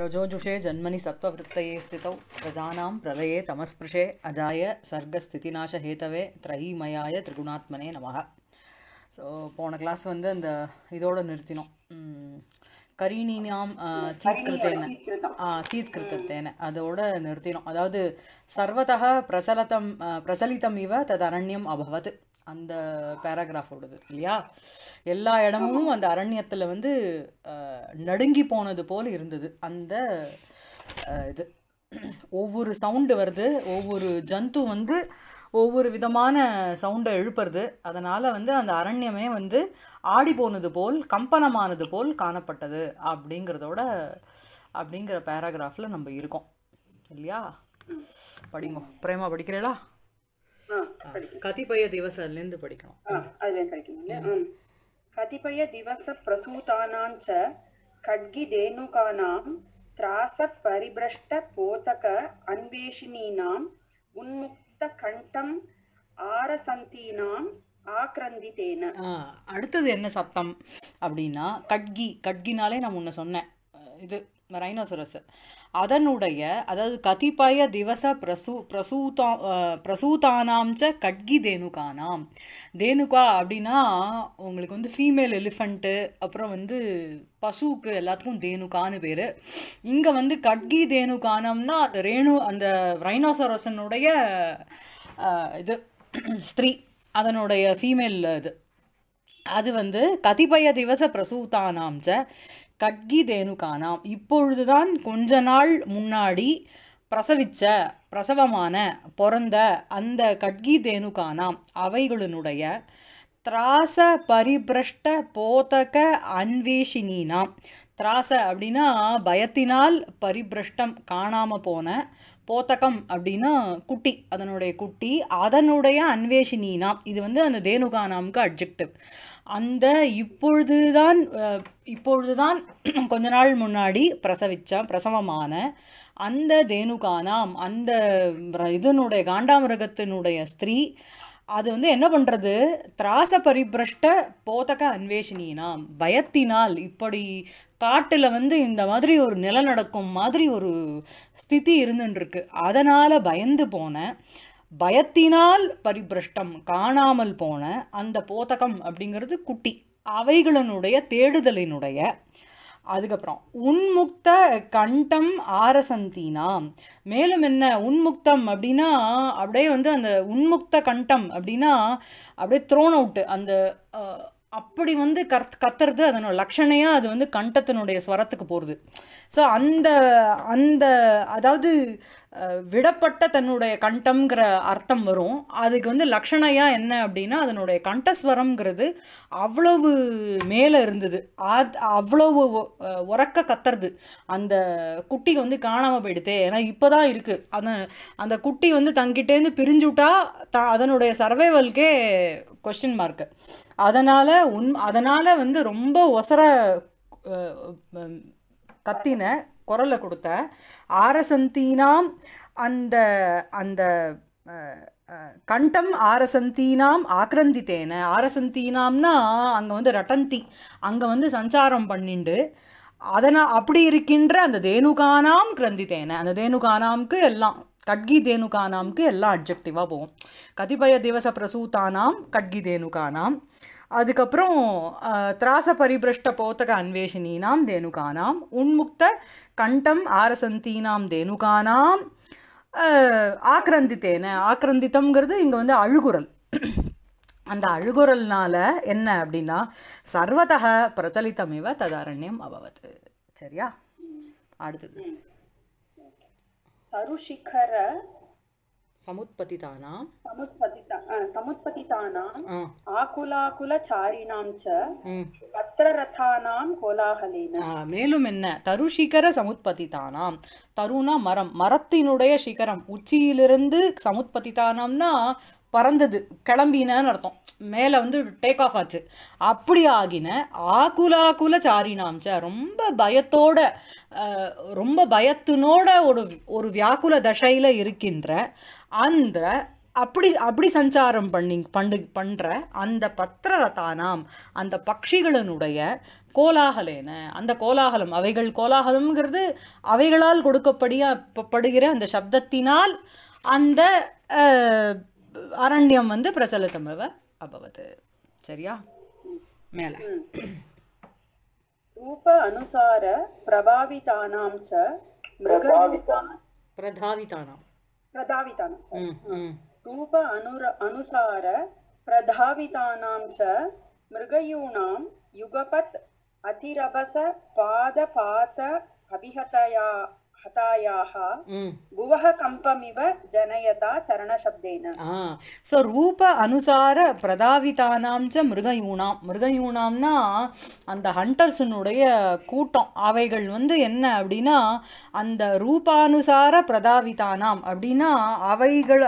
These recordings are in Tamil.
ரஜோஜுஷே ஜன்மனி सत्त्ववृत्तये स्थितौ பிரஜானாம் प्रलये தமஸ்பிருஷே அஜாய சர்க்கஸ்திதிநாசஹேதவே त्रयीमयाय திரிகுணாத்மனே நமக ஸோ போன கிளாஸ் வந்து அந்த இதோடு நிறுத்தினோம் கரீனினாம் சீத்கிருத்தேன சீத்கிருத்தேன அதோட நிறுத்தினோம் அதாவது சர்வதக பிரச்சலதம் பிரச்சலிதம் இவ தது அரண்யம் அபவத் அந்த பேராகிராஃபோடது இல்லையா எல்லா இடமும் அந்த அரண்யத்தில் வந்து நடுங்கி போனது போல் இருந்தது அந்த இது ஒவ்வொரு சவுண்டு வருது ஒவ்வொரு ஜந்து வந்து ஒவ்வொரு விதமான சவுண்டை எழுப்புறது அதனால் வந்து அந்த அரண்யமே வந்து ஆடி போனது போல் கம்பனமானது போல் காணப்பட்டது அப்படிங்கிறதோட அப்படிங்கிற பேராகிராஃபில் நம்ம இருக்கோம் இல்லையா படிங்க பிரேமா படிக்கிறீங்களா கதிபய திவசலேருந்து படிக்கணும் அதுலேருந்து படிக்கணும் கதிபய திவச பிரசூதானாஞ்ச கட்கி தேனுகானாம் திராச பரிபிரஷ்ட போதக அன்வேஷினீனாம் உன்முக்த கண்டம் ஆரசந்தீனாம் ஆக்ரந்தித்தேன அடுத்தது என்ன சத்தம் அப்படின்னா கட்கி கட்கினாலே நான் முன்ன சொன்னேன் இது ரைனோசரஸ் அதனுடைய அதாவது கதிபய திவச பிரசூ பிரசூதா பிரசூதானாம்ச்ச கட்கி தேனுகானாம் தேனுகா அப்படின்னா உங்களுக்கு வந்து ஃபீமேல் எலிஃபண்ட்டு அப்புறம் வந்து பசுவுக்கு எல்லாத்துக்கும் தேனுகான்னு பேர் இங்கே வந்து கட்கி தேனுகானம்னா அந்த ரேணு அந்த ரைனோசரசனுடைய இது ஸ்திரீ அதனுடைய ஃபீமேல் இது அது வந்து கதிபய திவச பிரசூதானாம்ச்ச கட்கி தேனுகானாம் இப்பொழுதுதான் கொஞ்ச நாள் முன்னாடி பிரசவிச்ச பிரசவமான பிறந்த அந்த கட்கி தேனுக்கானாம் அவைகளினுடைய திராச பரிபிரஷ்ட போதக அன்வேஷினாம் திராச அப்படின்னா பயத்தினால் பரிபிரஷ்டம் காணாமல் போன போத்தகம் அப்படின்னா குட்டி அதனுடைய குட்டி அதனுடைய அன்வேஷினாம் இது வந்து அந்த தேனுகானாமுக்கு அப்ஜெக்டிவ் அந்த இப்பொழுதுதான் இப்பொழுதுதான் கொஞ்ச நாள் முன்னாடி பிரசவித்தான் பிரசவமான அந்த தேனுகானாம் அந்த இதனுடைய காண்டாமிருகத்தினுடைய ஸ்திரீ அது வந்து என்ன பண்ணுறது திராச பரிபிரஷ்ட போதக அன்வேஷினாம் பயத்தினால் இப்படி காட்டில் வந்து இந்த மாதிரி ஒரு நிலநடக்கும் மாதிரி ஒரு ஸ்திதி இருந்துருக்கு அதனால் பயந்து போனேன் பயத்தினால் பரிபிருஷ்டம் காணாமல் போன அந்த போதகம் அப்படிங்கிறது குட்டி அவைகளினுடைய தேடுதலினுடைய அதுக்கப்புறம் உன்முக்த கண்டம் ஆரசந்தினா மேலும் என்ன உன்முக்தம் அப்படின்னா அப்படியே வந்து அந்த உன்முக்த கண்டம் அப்படின்னா அப்படியே த்ரோன் அவுட்டு அந்த அப்படி வந்து கத் கத்துறது அதனோட லக்ஷணையாக அது வந்து கண்டத்தினுடைய ஸ்வரத்துக்கு போகிறது ஸோ அந்த அந்த அதாவது விடப்பட்ட தன்னுடைய கண்டம்ங்கிற அர்த்தம் வரும் அதுக்கு வந்து லக்ஷணையாக என்ன அப்படின்னா அதனுடைய கண்டஸ்வரம்ங்கிறது அவ்வளவு மேலே இருந்தது அது அவ்வளவு உறக்க கத்துறது அந்த குட்டி வந்து காணாமல் போயிடுதே ஏன்னா இப்போ தான் இருக்குது அந்த அந்த குட்டி வந்து தங்கிட்டேருந்து பிரிஞ்சுட்டா த அதனுடைய சர்வைவல்கே கொஸ்டின் மார்க்கு அதனால் உண் அதனால் வந்து ரொம்ப ஒசர கத்தின குரலை கொடுத்த ஆரசந்தீனாம் அந்த அந்த கண்டம் ஆரசந்தீனாம் ஆக்ரந்தித்தேன ஆரசந்தீனாம்னா அங்கே வந்து ரட்டந்தி அங்கே வந்து சஞ்சாரம் பண்ணிண்டு அதனால் அப்படி இருக்கின்ற அந்த தேனுகானாம் கிரந்தித்தேன அந்த தேனுகானாம்க்கு எல்லாம் கட்கிதேனுகானாம்க்கு எல்லாம் அட்ஜெக்டிவாக போகும் கதிபய திவச பிரசூதானாம் கட்கிதேனுகானாம் அதுக்கப்புறம் திராச பரிபிரஷ்ட போத்தக அன்வேஷினாம் தேனுகானாம் உன்முக்த கண்டம் ஆரசந்தீனாம் தேனுகானாம் ஆக்ரந்தித்தேன ஆக்ரந்தித்தம்ங்கிறது இங்கே வந்து அழுகுரல் அந்த அழுகுரல்னால் என்ன அப்படின்னா சர்வதக பிரச்சலித்தமிவ ததாரண்யம் அபவத் சரியா அடுத்தது తరుశిఖర సముత్పతితానాం సముత్పతిత సముత్పతితానాం ఆకులాకుల చారిణాం చ పత్రరథానాం కోలాహలేన மேலும் என்ன தருஷிகர சமுத்பதிதானாம் தருணா மரம் மரத்தினுடைய சிகரம் உச்சியிலிருந்து சமுத்பதிதானாம்னா பறந்தது கிளம்பினன்னு அர்த்தம் மேலே வந்து டேக் ஆஃப் ஆச்சு அப்படி ஆகின ஆகுலாகுல சாரினாம்ச்ச ரொம்ப பயத்தோட ரொம்ப பயத்தினோட ஒரு ஒரு வியாக்குல தசையில் இருக்கின்ற அந்த அப்படி அப்படி சஞ்சாரம் பண்ணி பண்ணு பண்ணுற அந்த பத்திரரத்தானாம் அந்த பட்சிகளினுடைய கோலாகலேன அந்த கோலாகலம் அவைகள் கோலாகலம்ங்கிறது அவைகளால் கொடுக்கப்படியா படுகிற அந்த சப்தத்தினால் அந்த ಅರಣ್ಯಂ ವಂದು ಪ್ರಚಲಿತಮೇವ ಅಭವತ್ ಸರಿಯಾ ಮೇಲೆ ರೂಪ ಅನುಸಾರ ಪ್ರಭಾವಿತಾನಾಂ ಚ ಪ್ರಧಾವಿತಾನಾಂ ಪ್ರಧಾವಿತಾನಾಂ ರೂಪ ಅನುರ ಅನುಸಾರ ಪ್ರಧಾವಿತಾನಾಂ ಚ ಮೃಗಯೂಣಾಂ ಯುಗಪತ್ ಅತಿರಭಸ ಪಾದಪಾತ ಅಭಿಹತಯಾ हतायाः भुवः कम्पमिव जनयता चरणशब्देन ஸோ ரூப அனுசார பிரதாவிதானாம் ச மிருகயூனாம் மிருகயூனாம்னா அந்த ஹண்டர்ஸனுடைய கூட்டம் அவைகள் வந்து என்ன அப்படின்னா அந்த ரூபானுசார பிரதாவிதானாம் அப்படின்னா அவைகள்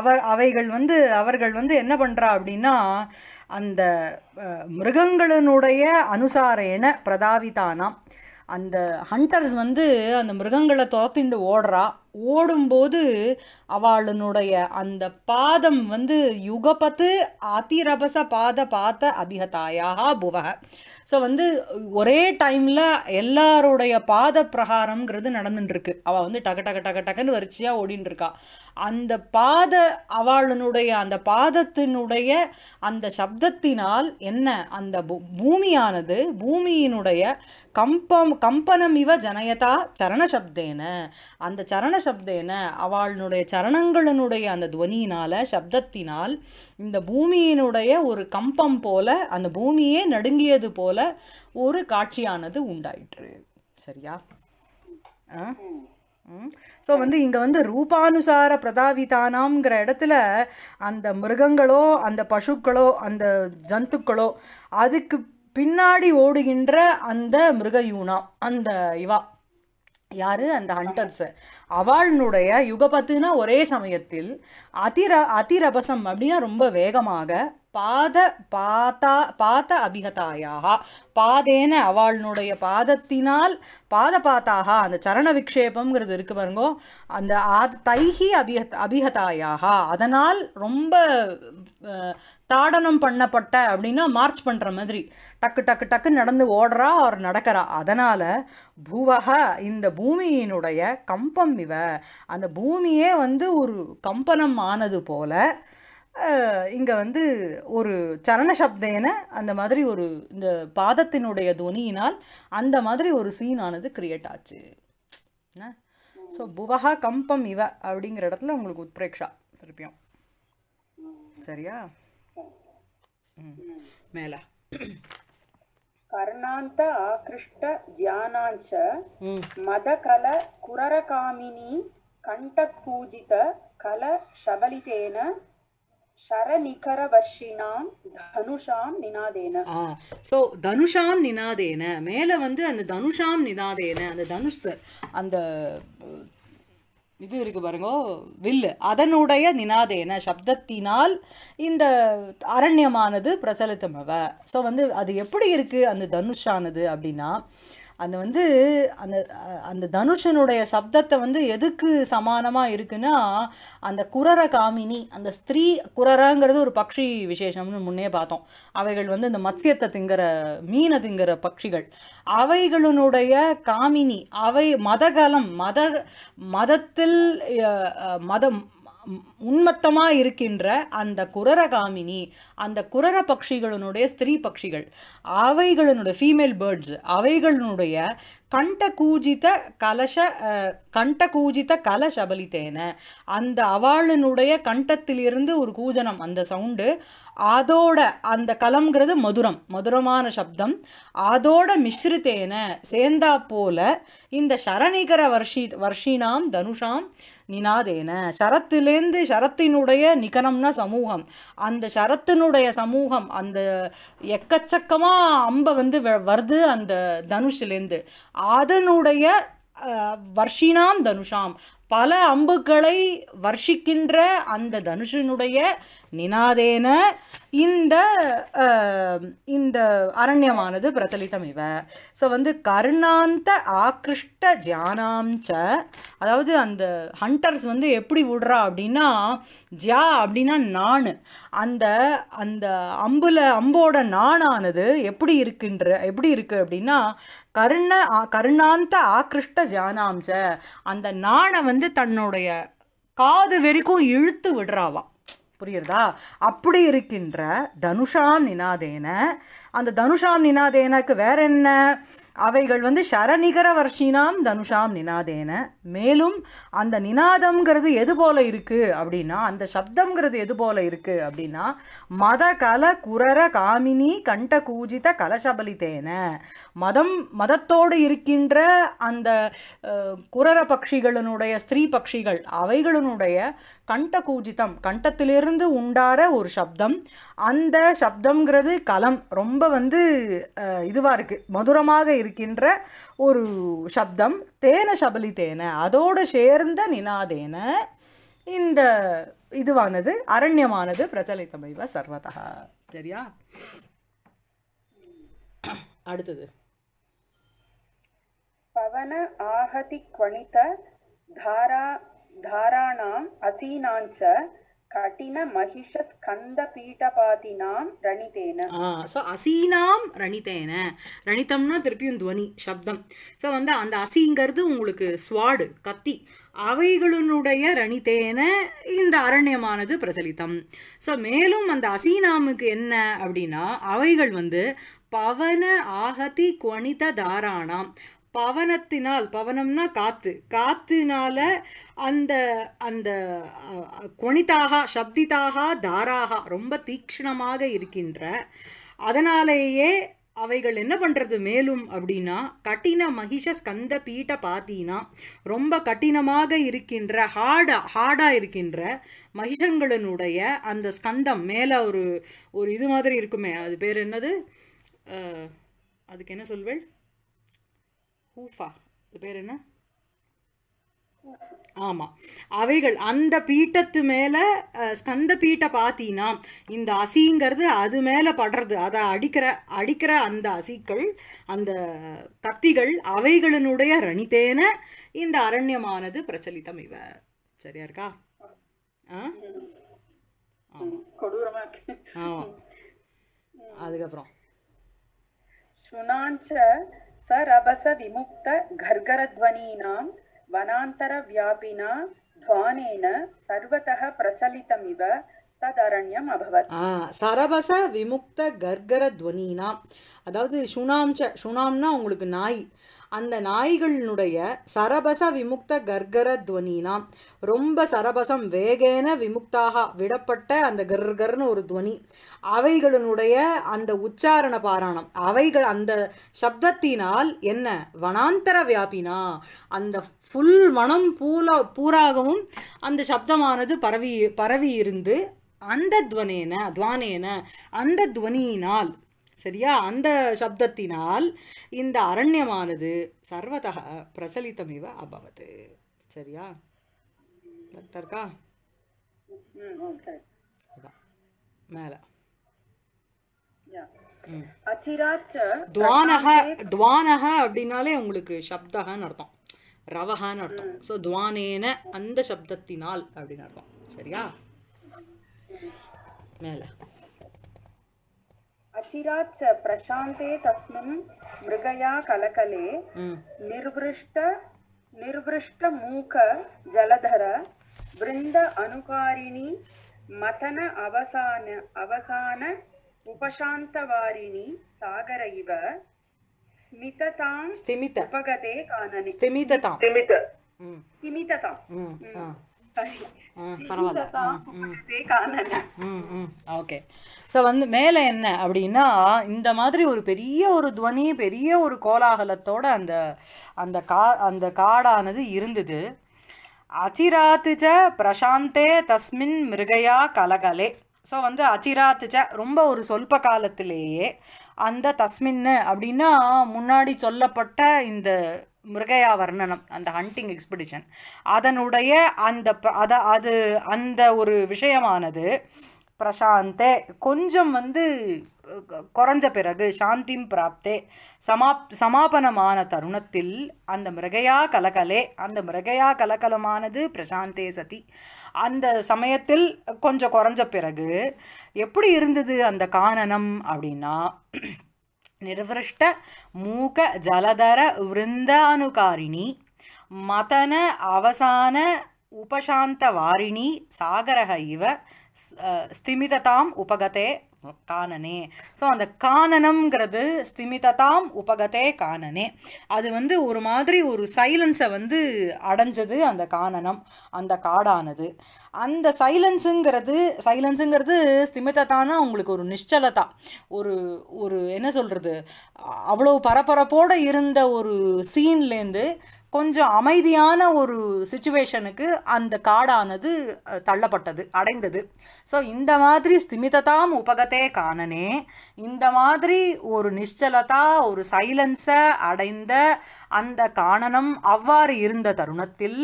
அவர் அவைகள் வந்து அவர்கள் வந்து என்ன பண்ணுறா அப்படின்னா அந்த மிருகங்களினுடைய அனுசாரேன பிரதாவிதானாம் அந்த ஹண்டர்ஸ் வந்து அந்த மிருகங்களை துரத்திண்டு ஓடுறா ஓடும்போது அவளுடைய அந்த பாதம் வந்து யுகபத்து அதிரபச பாத பாத்த அபிகதாயாக புவக ஸோ வந்து ஒரே டைமில் எல்லாருடைய பாத பிரகாரங்கிறது நடந்துட்டுருக்கு அவள் வந்து டக டக டக டக்குன்னு வரிச்சியாக ஓடின்னு இருக்கா அந்த பாத அவளுடைய அந்த பாதத்தினுடைய அந்த சப்தத்தினால் என்ன அந்த பூமியானது பூமியினுடைய கம்பம் கம்பனம் இவ ஜனயதா சரணசப்தேன அந்த சரண சப்தேன அவளுடைய சரணங்களினுடைய அந்த துவனியினால் சப்தத்தினால் இந்த பூமியினுடைய ஒரு கம்பம் போல அந்த பூமியே நடுங்கியது போல ஒரு காட்சியானது உண்டாயிற்று சரியா ஆ ஸோ வந்து இங்கே வந்து ரூபானுசார பிரதாவிதானாம்ங்கிற இடத்துல அந்த மிருகங்களோ அந்த பசுக்களோ அந்த ஜந்துக்களோ அதுக்கு பின்னாடி ஓடுகின்ற அந்த மிருகயூனா அந்த இவா யார் அந்த ஹண்டர்ஸு அவளுடைய யுகபத்துனா ஒரே சமயத்தில் அதிர அதிரபசம் அப்படின்னா ரொம்ப வேகமாக பாத பாதா பாத அபிகதாயாக பாதேன அவாளுடைய பாதத்தினால் பாத பாத்தாக அந்த சரண விக்ஷேபம்ங்கிறது இருக்கு பாருங்கோ அந்த ஆ தைஹி அபிஹத் அபிஹதாயாக அதனால் ரொம்ப தாடனம் பண்ணப்பட்ட அப்படின்னா மார்ச் பண்ணுற மாதிரி டக்கு டக்கு டக்கு நடந்து ஓடுறா அவர் நடக்கிறா அதனால் பூவக இந்த பூமியினுடைய கம்பம் இவ அந்த பூமியே வந்து ஒரு கம்பனம் ஆனது போல் இங்கே வந்து ஒரு சரண சப்தேன அந்த மாதிரி ஒரு இந்த பாதத்தினுடைய துவனியினால் அந்த மாதிரி ஒரு சீனானது கிரியேட் ஆச்சு என்ன ஸோ புவகா கம்பம் இவ அப்படிங்கிற இடத்துல உங்களுக்கு உத்ரேக்ஷா திருப்பியும் சரியா மேல கர்ணாந்த ஆகிருஷ்ட தியானாஞ்ச மதகல குரரகாமினி கண்டபூஜித கல சபலிதேன ஸோ தனுஷாம் நினாதேன மேலே வந்து அந்த தனுஷாம் நினாதேன அந்த தனுஷ அந்த இது இருக்கு பாருங்க வில்லு அதனுடைய நினாதேன சப்தத்தினால் இந்த அரண்யமானது பிரசலித்தமவ ஸோ வந்து அது எப்படி இருக்குது அந்த தனுஷானது அப்படின்னா அந்த வந்து அந்த அந்த தனுஷனுடைய சப்தத்தை வந்து எதுக்கு சமானமாக இருக்குன்னா அந்த குரர காமினி அந்த ஸ்திரீ குரராங்கிறது ஒரு பக்ஷி விசேஷம்னு முன்னே பார்த்தோம் அவைகள் வந்து இந்த மத்சியத்தை திங்கிற மீனை திங்கிற பட்சிகள் அவைகளினுடைய காமினி அவை மதகலம் மத மதத்தில் மதம் உண்மத்தமாக இருக்கின்ற அந்த குரரகாமினி அந்த குரர பட்சிகளினுடைய ஸ்திரீ பட்சிகள் அவைகளினுடைய ஃபீமேல் பேர்ட்ஸ் அவைகளினுடைய கண்ட கலச கண்ட கல கலசபலித்தேன அந்த அவாளினுடைய கண்டத்திலிருந்து ஒரு கூஜனம் அந்த சவுண்டு அதோட அந்த கலம்ங்கிறது மதுரம் மதுரமான சப்தம் அதோட மிஸ்ருத்தேன சேர்ந்தா போல இந்த ஷரணிகர வர்ஷி வர்ஷினாம் தனுஷாம் நினாதேன சரத்திலேந்து சரத்தினுடைய நிகனம்னா சமூகம் அந்த சரத்தினுடைய சமூகம் அந்த எக்கச்சக்கமாக அம்பை வந்து வருது அந்த தனுஷிலேருந்து அதனுடைய வர்ஷினாம் தனுஷாம் பல அம்புகளை வர்ஷிக்கின்ற அந்த தனுஷனுடைய நினாதேன இந்த இந்த அரண்யமானது பிரச்சலித்தம் இவ ஸோ வந்து கருணாந்த ஆக்ருஷ்ட ஜானாம்ச்ச அதாவது அந்த ஹண்டர்ஸ் வந்து எப்படி விடுறா அப்படின்னா ஜா அப்படின்னா நான் அந்த அந்த அம்புல அம்போட நானானது எப்படி இருக்குன்ற எப்படி இருக்குது அப்படின்னா கருண கருணாந்த ஆக்ருஷ்ட ஜானாம்ச்ச அந்த நாணை வந்து தன்னுடைய காது வரைக்கும் இழுத்து விடுறாவா புரியுறதா அப்படி இருக்கின்ற தனுஷாம் நினாதேன அந்த தனுஷாம் நினாதேனக்கு வேற என்ன அவைகள் வந்து ஷரநிகர வர்ஷினாம் தனுஷாம் நினாதேன மேலும் அந்த நினாதம்ங்கிறது எது போல இருக்குது அப்படின்னா அந்த சப்தம்ங்கிறது எது போல இருக்குது அப்படின்னா மத கல குரர காமினி கண்ட கூஜித கலசபலித்தேன மதம் மதத்தோடு இருக்கின்ற அந்த குரர பட்சிகளினுடைய ஸ்திரீ பட்சிகள் அவைகளினுடைய கண்ட கூஜிதம் கண்டத்திலிருந்து உண்டார ஒரு சப்தம் அந்த சப்தம்ங்கிறது கலம் ரொம்ப வந்து இதுவாக இருக்குது மதுரமாக இருக்கின்ற ஒரு சப்தம் தேன சபலி தேன அதோடு சேர்ந்த நினாதேன இந்த இதுவானது அரண்யமானது பிரச்சலித்தமைவ சர்வதா சரியா அடுத்தது பவன ஆகதி குவணித தாரா தாராணாம் அசீனாஞ்ச கடின மகிஷ ஸ்கந்த பீட்டபாதினாம் ரணிதேன ஸோ அசீனாம் ரணிதேன ரணிதம்னா திருப்பியும் துவனி சப்தம் ஸோ வந்து அந்த அசிங்கிறது உங்களுக்கு ஸ்வாடு கத்தி அவைகளினுடைய ரணிதேன இந்த அரண்யமானது பிரசலித்தம் ஸோ மேலும் அந்த அசீனாமுக்கு என்ன அப்படின்னா அவைகள் வந்து பவன ஆகதி குவனித தாராணாம் பவனத்தினால் பவனம்னா காத்து காத்துனால அந்த அந்த கொனிதாக சப்திதாக தாராக ரொம்ப தீக்ஷணமாக இருக்கின்ற அதனாலேயே அவைகள் என்ன பண்ணுறது மேலும் அப்படின்னா கட்டின மகிஷ ஸ்கந்த பீட்ட பார்த்தீங்கன்னா ரொம்ப கடினமாக இருக்கின்ற ஹார்டா ஹார்டாக இருக்கின்ற மகிஷங்களினுடைய அந்த ஸ்கந்தம் மேலே ஒரு ஒரு இது மாதிரி இருக்குமே அது பேர் என்னது அதுக்கு என்ன சொல்வேன் ஹூஃபா அது பேர் என்ன ஆமாம் அவைகள் அந்த பீட்டத்து மேலே ஸ்கந்த பீட்டை பார்த்தீங்கன்னா இந்த அசிங்கிறது அது மேலே படுறது அதை அடிக்கிற அடிக்கிற அந்த அசிக்கள் அந்த கத்திகள் அவைகளினுடைய ரணித்தேன இந்த அரண்யமானது பிரச்சலித்தம் இவ சரியா இருக்கா ஆ ஆமாம் அதுக்கப்புறம் சுனாஞ்ச சரபச விமுக்த கர்கரத்வனீனாம் வனாந்தர வியாபினா துவானேன சர்வதः பிரச்சலிதமிவ ததரண்யம் அபவத் சரபச விமுக்த கர்கர அதாவது சுனாம்ச்ச சுனாம்னா உங்களுக்கு நாய் அந்த நாய்களினுடைய சரபச விமுக்த கர்கர துவனினா ரொம்ப சரபசம் வேகேன விமுக்தாக விடப்பட்ட அந்த கர்கர்னு ஒரு துவனி அவைகளினுடைய அந்த உச்சாரண பாராணம் அவைகள் அந்த சப்தத்தினால் என்ன வனாந்தர வியாபினா அந்த ஃபுல் வனம் பூல பூராகவும் அந்த சப்தமானது பரவி பரவி இருந்து அந்த துவனேன துவானேன அந்த துவனியினால் சரியா அந்த சப்தத்தினால் இந்த அரண்யமானது சர்வத பிரச்சலிதமிவ அபவது சரியா டாக்டர்க்கா மேல அப்படின்னாலே உங்களுக்கு சப்தகன்னு அர்த்தம் ரவகன்னு அர்த்தம் ஸோ துவானேன அந்த சப்தத்தினால் அப்படின்னு அர்த்தம் சரியா மேலே अचिरात् प्रशान्ते तस्मिन् मृगया कलकले निर्वृष्ट निर्वृष्टमूक जलधर वृन्द अनुकारिणि मथन अवसान अवसान उपशान्तवारिणि सागर इव स्मिततां स्तिमित उपगते कानने स्तिमिततां स्तिमित स्तिमिततां ஓகே ஸோ வந்து மேலே என்ன அப்படின்னா இந்த மாதிரி ஒரு பெரிய ஒரு துவனி பெரிய ஒரு கோலாகலத்தோட அந்த அந்த கா அந்த காடானது இருந்தது அச்சிராத்துச்ச பிரசாந்தே தஸ்மின் மிருகயா கலகலே ஸோ வந்து அச்சிராத்துச்ச ரொம்ப ஒரு சொல்ப காலத்திலேயே அந்த தஸ்மின்னு அப்படின்னா முன்னாடி சொல்லப்பட்ட இந்த மிருகையா வர்ணனம் அந்த ஹண்டிங் எக்ஸ்பிடிஷன் அதனுடைய அந்த அதை அது அந்த ஒரு விஷயமானது பிரசாந்தே கொஞ்சம் வந்து குறைஞ்ச பிறகு சாந்தி பிராப்தே சமாப் சமாபனமான தருணத்தில் அந்த மிருகையா கலகலே அந்த மிருகையா கலகலமானது பிரசாந்தே சதி அந்த சமயத்தில் கொஞ்சம் குறைஞ்ச பிறகு எப்படி இருந்தது அந்த காணனம் அப்படின்னா निर्वृष्टमूकजलधरवृन्दानुकारिणी मतन अवसान उपशान्तवारिणी सागरः इव स्थिमितताम् उपगते காணனே ஸோ அந்த காணனம்ங்கிறது ஸ்திமிததாம் உபகதே காணனே அது வந்து ஒரு மாதிரி ஒரு சைலன்ஸை வந்து அடைஞ்சது அந்த காணனம் அந்த காடானது அந்த சைலன்ஸுங்கிறது சைலன்ஸுங்கிறது ஸ்திமிதத்தானா அவங்களுக்கு ஒரு நிச்சலதா ஒரு ஒரு என்ன சொல்கிறது அவ்வளோ பரபரப்போடு இருந்த ஒரு சீன்லேருந்து கொஞ்சம் அமைதியான ஒரு சுச்சுவேஷனுக்கு அந்த காடானது தள்ளப்பட்டது அடைந்தது ஸோ இந்த மாதிரி ஸ்திமிததாம் உபகத்தே காணனே இந்த மாதிரி ஒரு நிஷலதா ஒரு சைலன்ஸை அடைந்த அந்த காணனம் அவ்வாறு இருந்த தருணத்தில்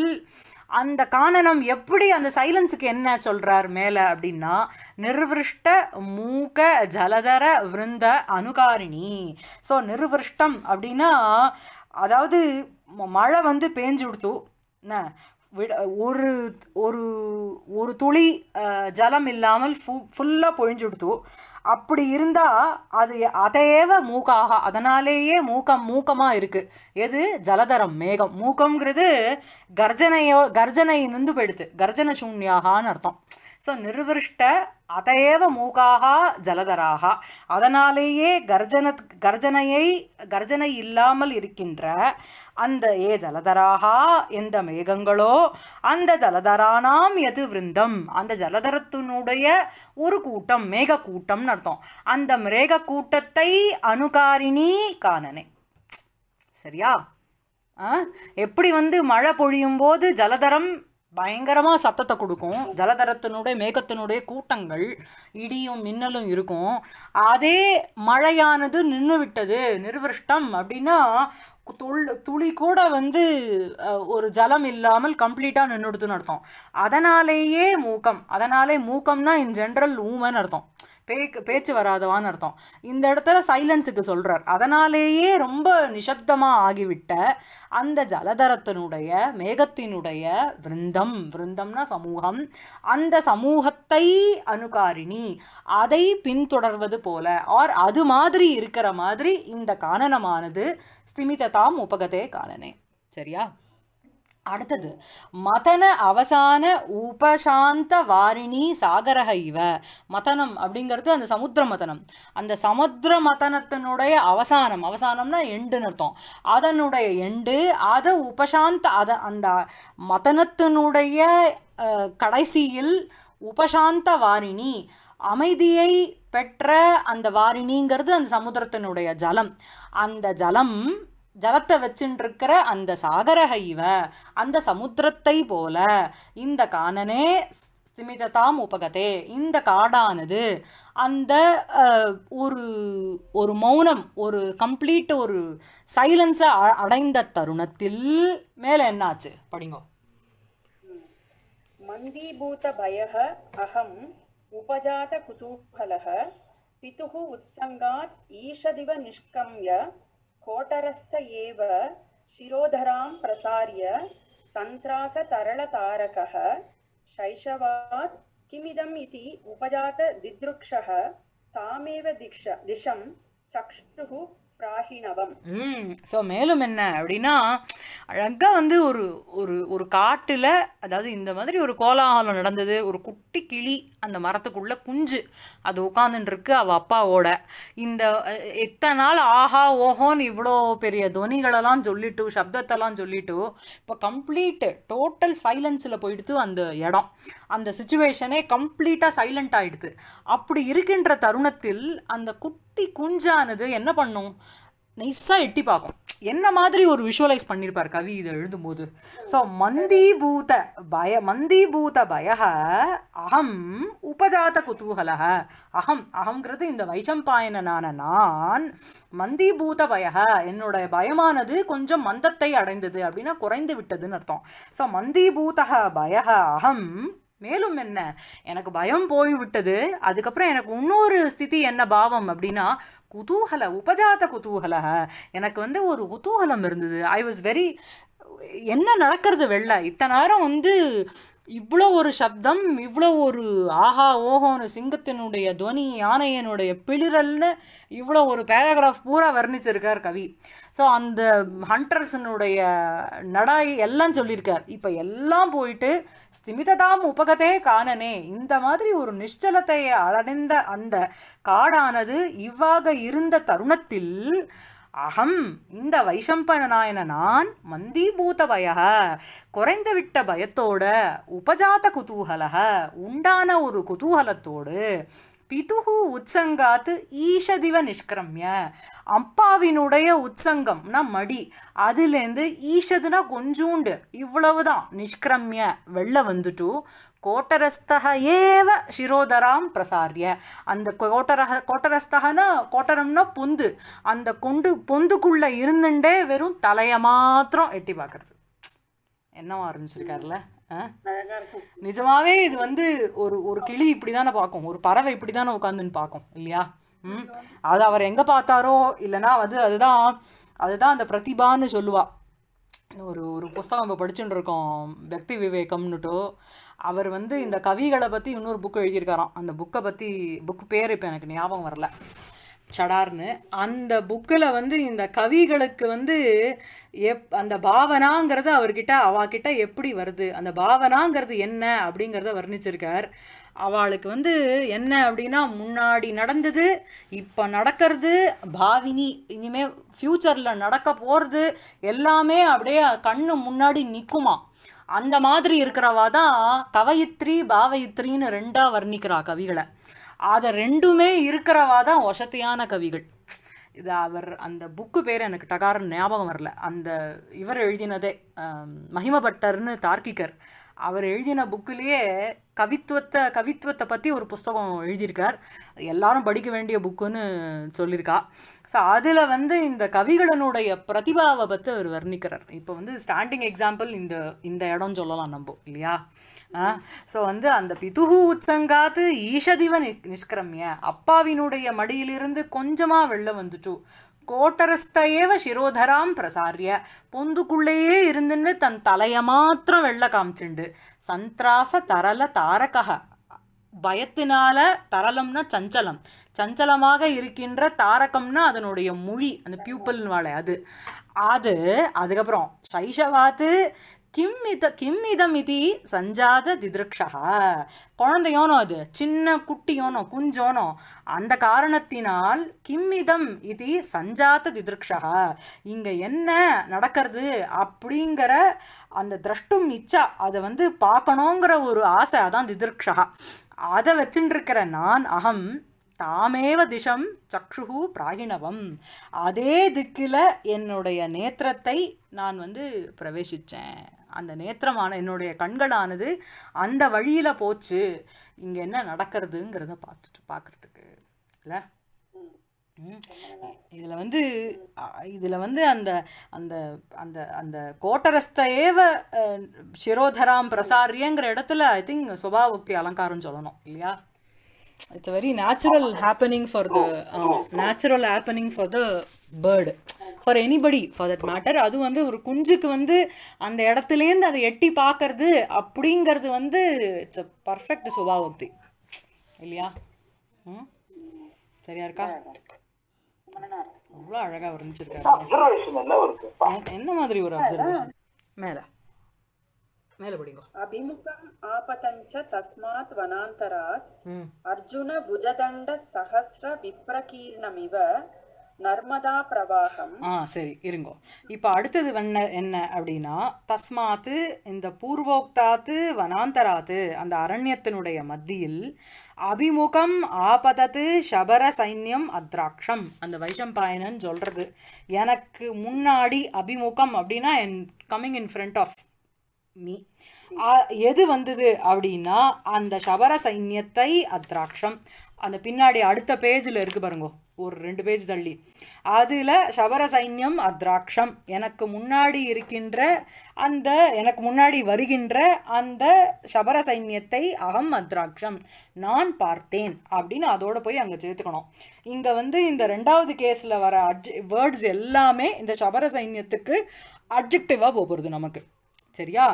அந்த காணனம் எப்படி அந்த சைலன்ஸுக்கு என்ன சொல்கிறார் மேலே அப்படின்னா நிர்விருஷ்ட மூக்க ஜலதர விருந்த அனுகாரிணி ஸோ நிர்விருஷ்டம் அப்படின்னா அதாவது மழை வந்து பேஞ்சு விடுத்து என்ன விட ஒரு ஒரு ஒரு துளி ஜலம் இல்லாமல் ஃபு ஃபுல்லாக பொழிஞ்சு விடுத்து அப்படி இருந்தால் அது அதையேவ மூக்காக அதனாலேயே மூக்கம் மூக்கமாக இருக்குது எது ஜலதரம் மேகம் மூக்கம்ங்கிறது கர்ஜனையோ கர்ஜனை நின்று போயிடுது கர்ஜன சூன்யாகான்னு அர்த்தம் ஸோ நிர்விருஷ்ட அதையேவ மூகாக ஜலதராக அதனாலேயே கர்ஜன கர்ஜனையை கர்ஜனை இல்லாமல் இருக்கின்ற அந்த ஏ ஜலதராக எந்த மேகங்களோ அந்த ஜலதரானாம் எது விருந்தம் அந்த ஜலதரத்தினுடைய ஒரு கூட்டம் மேக கூட்டம்னு அர்த்தம் அந்த மேக கூட்டத்தை அணுகாரிணி காணனே சரியா எப்படி வந்து மழை பொழியும் போது ஜலதரம் பயங்கரமாக சத்தத்தை கொடுக்கும் ஜலதரத்தினுடைய மேகத்தினுடைய கூட்டங்கள் இடியும் மின்னலும் இருக்கும் அதே மழையானது நின்று விட்டது நிர்வஷ்டம் அப்படின்னா துள் துளி கூட வந்து ஒரு ஜலம் இல்லாமல் கம்ப்ளீட்டாக நின்றுடுத்துன்னு அர்த்தம் அதனாலேயே மூக்கம் அதனாலே மூக்கம்னா இன் ஜென்ரல் ஊமன் அர்த்தம் பேக்கு பேச்சு வராதவான்னு அர்த்தம் இந்த இடத்துல சைலன்ஸுக்கு சொல்கிறார் அதனாலேயே ரொம்ப நிசப்தமாக ஆகிவிட்ட அந்த ஜலதரத்தினுடைய மேகத்தினுடைய விருந்தம் விருந்தம்னா சமூகம் அந்த சமூகத்தை அனுகாரிணி அதை பின்தொடர்வது போல ஆர் அது மாதிரி இருக்கிற மாதிரி இந்த காரணமானது ஸ்திமிததாம் உபகதே காலனே சரியா அடுத்தது மதன அவசான உபசாந்த வாரிணி சாகரக இவ மதனம் அப்படிங்கிறது அந்த சமுத்திர மதனம் அந்த சமுத்திர மதனத்தினுடைய அவசானம் அவசானம்னா எண்டுன்னு அர்த்தம் அதனுடைய எண்டு அதை உபசாந்த அத அந்த மதனத்தினுடைய கடைசியில் உபசாந்த வாரிணி அமைதியை பெற்ற அந்த வாரிணிங்கிறது அந்த சமுத்திரத்தினுடைய ஜலம் அந்த ஜலம் ஜலத்தை வச்சுன்றிருக்கிற அந்த சாகரக இவ அந்த சமுத்திரத்தை போல இந்த காணனே சிமிதத்தாம் உபகதே இந்த காடானது அந்த ஒரு ஒரு மௌனம் ஒரு கம்ப்ளீட் ஒரு சைலன்ஸை அடைந்த தருணத்தில் மேலே என்னாச்சு படிங்கோ மந்திபூத பய அகம் உபஜாத குதூகலக பிதுகு உத்சங்காத் ஈஷதிவ நிஷ்கம்ய कोटरस्थ एव शिरोधरां प्रसार्य सन्त्रासतरलतारकः शैशवात् किमिदम् इति उपजातदिदृक्षः तामेव दिशं चक्षुः ஸோ மேலும் என்ன அப்படின்னா அழகாக வந்து ஒரு ஒரு ஒரு காட்டில் அதாவது இந்த மாதிரி ஒரு கோலாகலம் நடந்தது ஒரு குட்டி கிளி அந்த மரத்துக்குள்ளே குஞ்சு அது உட்காந்துட்டுருக்கு அவள் அப்பாவோட இந்த எத்தனை நாள் ஆஹா ஓஹோன்னு இவ்வளோ பெரிய துவனிகளெல்லாம் சொல்லிட்டு சப்தத்தெல்லாம் சொல்லிட்டு இப்போ கம்ப்ளீட்டு டோட்டல் சைலன்ஸில் போயிடுத்து அந்த இடம் அந்த சுச்சுவேஷனே கம்ப்ளீட்டாக சைலண்ட் ஆகிடுது அப்படி இருக்கின்ற தருணத்தில் அந்த குட்டி குஞ்சானது என்ன பண்ணும் நைஸாக எட்டி பார்க்கும் என்ன மாதிரி ஒரு விஷுவலைஸ் பண்ணியிருப்பார் கவி இதை எழுதும்போது ஸோ மந்தீபூத பய மந்தீபூத பய அகம் உபஜாத குதூகல அகம் அகங்கிறது இந்த வைசம்பாயனான நான் மந்தீபூத பய என்னுடைய பயமானது கொஞ்சம் மந்தத்தை அடைந்தது அப்படின்னா குறைந்து விட்டதுன்னு அர்த்தம் ஸோ மந்தீபூத பய அகம் மேலும் என்ன எனக்கு பயம் போய்விட்டது அதுக்கப்புறம் எனக்கு இன்னொரு ஸ்திதி என்ன பாவம் அப்படின்னா குதூகல உபஜாத குதூகல எனக்கு வந்து ஒரு குதூகலம் இருந்தது ஐ வாஸ் வெரி என்ன நடக்கிறது வெளில இத்தனை நேரம் வந்து இவ்வளோ ஒரு சப்தம் இவ்வளோ ஒரு ஆஹா ஓஹோனு சிங்கத்தினுடைய துவனி யானையனுடைய பிளிரல்னு இவ்வளோ ஒரு பேராகிராஃப் பூரா வர்ணிச்சிருக்கார் கவி ஸோ அந்த ஹண்டர்ஸனுடைய நடாய் எல்லாம் சொல்லியிருக்கார் இப்போ எல்லாம் போயிட்டு ஸ்திமிததாம் உபகதே காணனே இந்த மாதிரி ஒரு நிச்சலத்தையை அடைந்த அந்த காடானது இவ்வாக இருந்த தருணத்தில் அகம் இந்த வைஷம்பனாயன நான் மந்தீபூத பய குறைந்துவிட்ட பயத்தோட உபஜாத குதூகலக உண்டான ஒரு குதூகலத்தோடு பிதுகு உற்சங்காத்து ஈஷதிவ நிஷ்கிரமிய அப்பாவினுடைய உற்சங்கம்னா மடி அதுலேருந்து ஈஷதுனா கொஞ்சூண்டு இவ்வளவுதான் நிஷ்கிரமிய வெளில வந்துட்டு கோட்டரஸ்தக ஏவ சிரோதராம் பிரசாரிய அந்த கோட்டரக கோட்டரஸ்தகனா கோட்டரம்னா பொந்து அந்த கொண்டு பொந்துக்குள்ளே இருந்துட்டே வெறும் தலையை மாத்திரம் எட்டி பார்க்கறது என்னவா ஆரம்பிச்சிருக்காருல்ல நிஜமாவே இது வந்து ஒரு ஒரு கிளி இப்படி தானே பார்க்கும் ஒரு பறவை இப்படி தானே உட்காந்துன்னு பார்க்கும் இல்லையா ம் அது அவர் எங்கே பார்த்தாரோ இல்லைன்னா அது அதுதான் அதுதான் அந்த பிரதிபான்னு சொல்லுவாள் ஒரு ஒரு புஸ்தகம் நம்ம படிச்சுட்டு இருக்கோம் பக்தி விவேகம்னுட்டோ அவர் வந்து இந்த கவிகளை பற்றி இன்னொரு புக் எழுதியிருக்காராம் அந்த புக்கை பற்றி புக் பேர் இப்போ எனக்கு ஞாபகம் வரல சடார்னு அந்த புக்கில் வந்து இந்த கவிகளுக்கு வந்து எப் அந்த பாவனாங்கிறது அவர்கிட்ட அவாக்கிட்ட எப்படி வருது அந்த பாவனாங்கிறது என்ன அப்படிங்கிறத வர்ணிச்சிருக்கார் அவளுக்கு வந்து என்ன அப்படின்னா முன்னாடி நடந்தது இப்போ நடக்கிறது பாவினி இனிமேல் ஃப்யூச்சரில் நடக்க போகிறது எல்லாமே அப்படியே கண்ணு முன்னாடி நிற்குமா அந்த மாதிரி இருக்கிறவா தான் கவயித்ரி பாவயித்ரின்னு ரெண்டா வர்ணிக்கிறா கவிகளை அதை ரெண்டுமே இருக்கிறவா தான் வசதியான கவிகள் இது அவர் அந்த புக்கு பேர் எனக்கு டகாரன் ஞாபகம் வரல அந்த இவர் எழுதினதே மகிமபட்டர்னு தார்க்கிகர் அவர் எழுதின புக்கிலேயே கவித்துவத்தை கவித்துவத்தை பற்றி ஒரு புஸ்தகம் எழுதியிருக்கார் எல்லாரும் படிக்க வேண்டிய புக்குன்னு சொல்லியிருக்கா ஸோ அதில் வந்து இந்த கவிகளனுடைய பிரதிபாவை பற்றி அவர் வர்ணிக்கிறார் இப்போ வந்து ஸ்டாண்டிங் எக்ஸாம்பிள் இந்த இந்த இடம் சொல்லலாம் நம்ம இல்லையா ஸோ வந்து அந்த பிதுகு உச்சங்காத்து ஈஷதிவ நிஷ்கிரமிய அப்பாவினுடைய மடியிலிருந்து கொஞ்சமாக வெளில வந்துட்டு கோட்டரஸ்த ஏவ சிரோதராம் பிரசாரிய பொந்துக்குள்ளேயே இருந்துன்னு தன் தலைய மாத்திரம் வெள்ள காமிச்சுண்டு சந்திராச தரல தாரகா பயத்தினால தரலம்னா சஞ்சலம் சஞ்சலமாக இருக்கின்ற தாரகம்னா அதனுடைய மொழி அந்த பியூப்பல்னால அது அது அதுக்கப்புறம் சைஷவாத்து கிம் இத கிம் இதம் இது சஞ்சாத திதிருக்ஷா குழந்தையோனோ அது சின்ன குட்டியோனோ குஞ்சோனோ அந்த காரணத்தினால் கிம் இதம் இது சஞ்சாத திதிருக்ஷா இங்கே என்ன நடக்கிறது அப்படிங்கிற அந்த திரஷ்டும் இச்சா அதை வந்து பார்க்கணுங்கிற ஒரு ஆசை அதான் திதிருக்ஷா அதை வச்சுட்டுருக்கிற நான் அகம் தாமேவ திஷம் சக்ஷுகு பிராகிணவம் அதே திக்கில் என்னுடைய நேத்திரத்தை நான் வந்து பிரவேசித்தேன் அந்த நேத்திரமான என்னுடைய கண்களானது அந்த வழியில் போச்சு இங்கே என்ன நடக்கிறதுங்கிறத பார்த்துட்டு பார்க்குறதுக்கு இல்லை இதில் வந்து இதில் வந்து அந்த அந்த அந்த அந்த கோட்டரஸ்தேவ சிரோதராம் பிரசாரியங்கிற இடத்துல ஐ திங்க் சுபாபக்தி அலங்காரம் சொல்லணும் இல்லையா it's very natural happening for the natural happening for the bird for anybody for that matter அது வந்து ஒரு குஞ்சுக்கு வந்து அந்த இடத்துலேருந்து அதை எட்டி பார்க்கறது அப்படிங்கிறது வந்து இட்ஸ் அ பர்ஃபெக்ட் சுபாவக்தி இல்லையா ம் சரியா இருக்கா அவ்வளோ அழகாக வர்ணிச்சிருக்காரு என்ன மாதிரி ஒரு அப்சர்வேஷன் மேலே அபிமுகம் தஸ்மாத் வனாந்தராத் அர்ஜுன புஜதண்ட சஹஸ்ர விப்ரகீர்ணமிவ நர்மதா பிரவாகம் ஆ சரி இருங்கோ இப்போ அடுத்தது என்ன என்ன அப்படின்னா தஸ்மாத்து இந்த பூர்வோக்தாத்து வனாந்தராத்து அந்த அரண்யத்தினுடைய மத்தியில் அபிமுகம் ஆபதத்து சபர சைன்யம் அத்ராட்சம் அந்த வைஷம்பாயனன் சொல்கிறது எனக்கு முன்னாடி அபிமுகம் அப்படின்னா என் coming in front of me எது வந்தது அப்படின்னா அந்த சபர சைன்யத்தை அத்ராட்சம் அந்த பின்னாடி அடுத்த பேஜில் இருக்குது பாருங்க ஒரு ரெண்டு பேஜ் தள்ளி அதில் சபர சைன்யம் அத்ராட்சம் எனக்கு முன்னாடி இருக்கின்ற அந்த எனக்கு முன்னாடி வருகின்ற அந்த சபர சைன்யத்தை அகம் அத்ராட்சம் நான் பார்த்தேன் அப்படின்னு அதோடு போய் அங்கே சேர்த்துக்கணும் இங்கே வந்து இந்த ரெண்டாவது கேஸில் வர அட்ஜ் வேர்ட்ஸ் எல்லாமே இந்த சபர சைன்யத்துக்கு அப்ஜெக்டிவாக போகிறது நமக்கு சரியா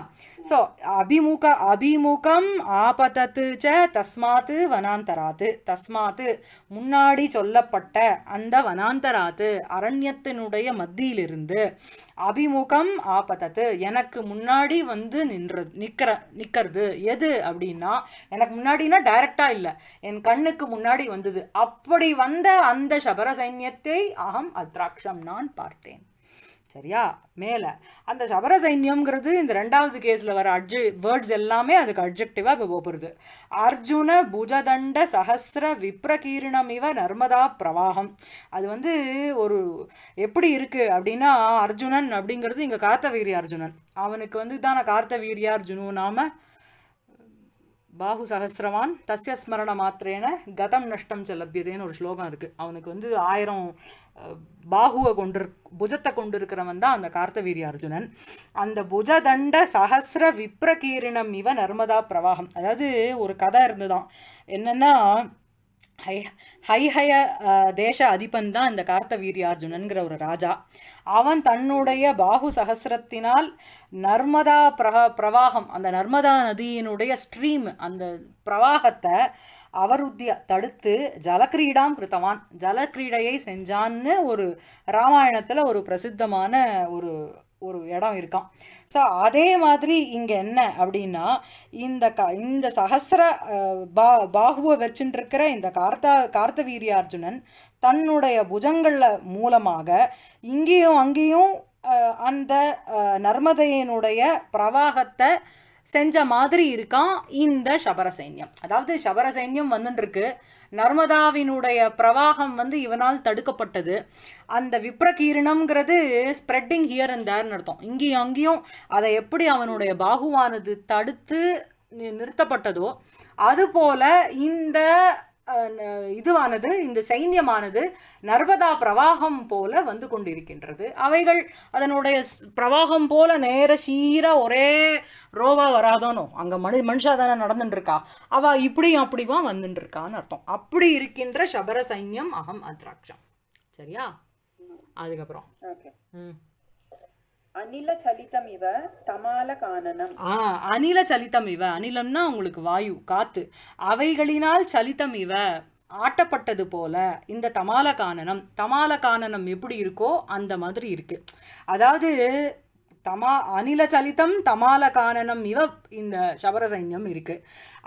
ஸோ அபிமுக அபிமுகம் ஆபதத்து ச தஸ்மாத்து வனாந்தராத்து தஸ்மாத்து முன்னாடி சொல்லப்பட்ட அந்த வனாந்தராத்து அரண்யத்தினுடைய மத்தியிலிருந்து அபிமுகம் ஆபத்தத்து எனக்கு முன்னாடி வந்து நின்றது நிற்கிற நிற்கிறது எது அப்படின்னா எனக்கு முன்னாடினா டைரக்டாக இல்லை என் கண்ணுக்கு முன்னாடி வந்தது அப்படி வந்த அந்த சபர சைன்யத்தை அகம் அத்ராட்சம் நான் பார்த்தேன் சரியா மேலே அந்த சபர சைன்யம்ங்கிறது இந்த ரெண்டாவது கேஸில் வர அட்ஜு வேர்ட்ஸ் எல்லாமே அதுக்கு அப்ஜெக்டிவாக இப்போ போகிறது அர்ஜுன புஜதண்ட சஹசிர விப்ரகீரணம் இவ நர்மதா பிரவாகம் அது வந்து ஒரு எப்படி இருக்குது அப்படின்னா அர்ஜுனன் அப்படிங்கிறது இங்கே கார்த்தவீரிய அர்ஜுனன் அவனுக்கு வந்து தான கார்த்தவீரியா அர்ஜுனு நாம பாகு சகசிரவான் தஸ்ய ஸ்மரண மாத்திரேன கதம் நஷ்டம் செலப்பியதேன்னு ஒரு ஸ்லோகம் இருக்குது அவனுக்கு வந்து ஆயிரம் பாகுவை கொண்டு புஜத்தை கொண்டிருக்கிறவன் தான் அந்த கார்த்தவீரிய அர்ஜுனன் அந்த புஜதண்ட சஹசிர விப்ரகீரணம் இவ நர்மதா பிரவாகம் அதாவது ஒரு கதை இருந்துதான் என்னென்னா ஹை ஹைஹய தேச அதிபன் தான் இந்த கார்த்த வீரியார்ஜுனன்கிற ஒரு ராஜா அவன் தன்னுடைய பாகு சகசிரத்தினால் நர்மதா பிரவாகம் அந்த நர்மதா நதியினுடைய ஸ்ட்ரீம் அந்த பிரவாகத்தை அவருத்திய தடுத்து ஜலக்கிரீடாம் கிருத்தவான் ஜலக்கிரீடையை செஞ்சான்னு ஒரு ராமாயணத்தில் ஒரு பிரசித்தமான ஒரு ஒரு இடம் இருக்கான் ஸோ அதே மாதிரி இங்கே என்ன அப்படின்னா இந்த க இந்த சகசர பா பாகுவை வச்சுட்டுருக்கிற இந்த கார்த்தா வீரியார்ஜுனன் தன்னுடைய புஜங்களில் மூலமாக இங்கேயும் அங்கேயும் அந்த நர்மதையினுடைய பிரவாகத்தை செஞ்ச மாதிரி இருக்கான் இந்த சபர சைன்யம் அதாவது சபர சைன்யம் வந்துருக்கு நர்மதாவினுடைய பிரவாகம் வந்து இவனால் தடுக்கப்பட்டது அந்த விப்ரகீரணம்ங்கிறது ஸ்ப்ரெட்டிங் ஹியர் அண்ட் தேர்னு அர்த்தம் இங்கேயும் அங்கேயும் அதை எப்படி அவனுடைய பாகுவானது தடுத்து நிறுத்தப்பட்டதோ அதுபோல இந்த இதுவானது இந்த சைன்யமானது நர்மதா பிரவாகம் போல வந்து கொண்டிருக்கின்றது அவைகள் அதனுடைய பிரவாகம் போல நேர சீராக ஒரே ரோவா வராதோனோ அங்கே மனு மனுஷா தானே நடந்துட்டுருக்கா அவள் இப்படியும் அப்படிவா வந்துட்டுருக்கான்னு அர்த்தம் அப்படி இருக்கின்ற சபர சைன்யம் அகம் அத்ராட்சம் சரியா அதுக்கப்புறம் ஓகே ம் இவ ஆ அனில சலித்தம் இவ அனிலம்னா உங்களுக்கு வாயு காத்து அவைகளினால் சலித்தம் இவ ஆட்டப்பட்டது போல இந்த தமால காணனம் தமால கானனம் எப்படி இருக்கோ அந்த மாதிரி இருக்கு அதாவது தமா அனில சலித்தம் தமால காணனம் இவ இந்த சபர சைன்யம் இருக்கு